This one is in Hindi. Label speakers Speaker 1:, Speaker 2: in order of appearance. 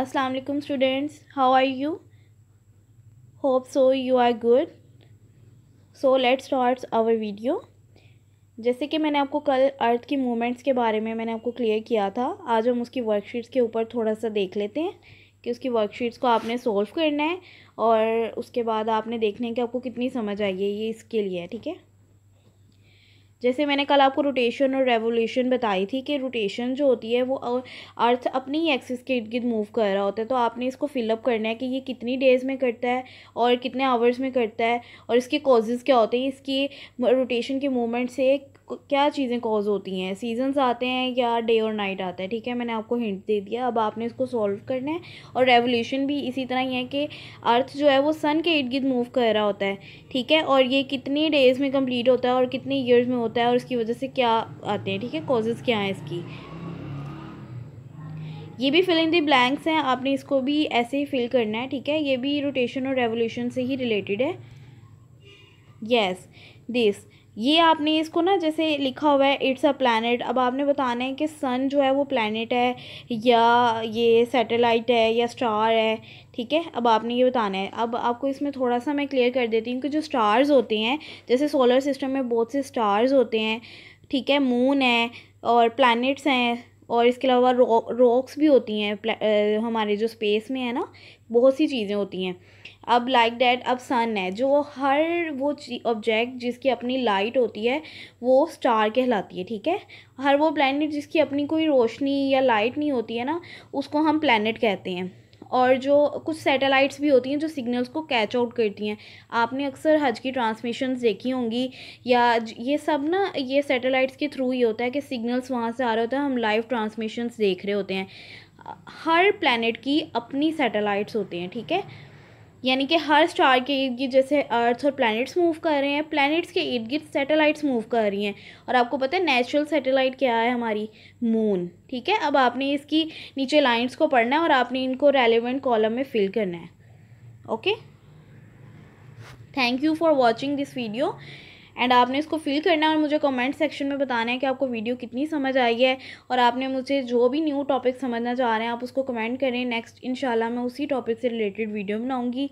Speaker 1: अस्सलाम वालेकुम students how are you hope so you are good so let start our video जैसे कि मैंने आपको कल अर्थ की मूवमेंट्स के बारे में मैंने आपको क्लियर किया था आज हम उसकी वर्कशीट्स के ऊपर थोड़ा सा देख लेते हैं कि उसकी वर्कशीट्स को आपने सोल्व करना है और उसके बाद आपने देखने कि आपको कितनी समझ आई है ये इसके लिए ठीक है जैसे मैंने कल आपको रोटेशन और रेवोल्यूशन बताई थी कि रोटेशन जो होती है वो अर्थ अपनी ही एक्सिस के इर्द गिर्द मूव कर रहा होता है तो आपने इसको फिलअप करना है कि ये कितनी डेज़ में करता है और कितने आवर्स में करता है और इसके कॉजेज़ क्या होते हैं इसकी रोटेशन के मूवमेंट से क्या चीज़ें कॉज होती हैं सीजन्स आते हैं या डे और नाइट आता है ठीक है मैंने आपको हिंट दे दिया अब आपने इसको सॉल्व करना है और रेवोल्यूशन भी इसी तरह ही है कि अर्थ जो है वो सन के इर्द गिर्द मूव कर रहा होता है ठीक है और ये कितनी डेज़ में कंप्लीट होता है और कितने ईयर्स में होता है होता है और इसकी वजह से क्या आते हैं ठीक है कॉजेज़ क्या हैं इसकी ये भी फिलिंग दी ब्लैंक्स हैं आपने इसको भी ऐसे ही फिल करना है ठीक है ये भी रोटेशन और रेवोल्यूशन से ही रिलेटेड है यस दिस ये आपने इसको ना जैसे लिखा हुआ है इट्स अ प्लानट अब आपने बताना है कि सन जो है वो प्लानट है या ये सैटेलाइट है या स्टार है ठीक है अब आपने ये बताना है अब आपको इसमें थोड़ा सा मैं क्लियर कर देती हूँ कि जो स्टार्स होते हैं जैसे सोलर सिस्टम में बहुत से स्टार्स होते हैं ठीक है मून है और प्लानट्स हैं और इसके अलावा रॉक रॉक्स भी होती हैं हमारे जो स्पेस में है ना बहुत सी चीज़ें होती हैं अब लाइक डैट अब सन है जो हर वो ऑब्जेक्ट जिसकी अपनी लाइट होती है वो स्टार कहलाती है ठीक है हर वो प्लानट जिसकी अपनी कोई रोशनी या लाइट नहीं होती है ना उसको हम प्लानट कहते हैं और जो कुछ सैटेलाइट्स भी होती हैं जो सिग्नल्स को कैच आउट करती हैं आपने अक्सर हज की ट्रांसमिशन देखी होंगी या ये सब ना ये सैटेलाइट्स के थ्रू ही होता है कि सिग्नल्स वहाँ से आ रहे होता है हम लाइव ट्रांसमिशंस देख रहे होते हैं हर प्लानट की अपनी सैटेलाइट्स होते हैं ठीक है यानी कि हर स्टार के इर्द गिर्द जैसे अर्थ और प्लैनेट्स मूव कर रहे हैं प्लैनेट्स के इर्द गिर्द सैटेलाइट्स मूव कर रही हैं और आपको पता है नेचुरल सैटेलाइट क्या है हमारी मून ठीक है अब आपने इसकी नीचे लाइंस को पढ़ना है और आपने इनको रेलिवेंट कॉलम में फिल करना है okay thank you for watching this video and आपने इसको फील करना है और मुझे कमेंट सेक्शन में बताना है कि आपको वीडियो कितनी समझ आई है और आपने मुझे जो भी न्यू टॉपिक समझना चाह रहे हैं आप उसको कमेंट करें नेक्स्ट इन मैं उसी टॉपिक से रिलेटेड वीडियो बनाऊँगी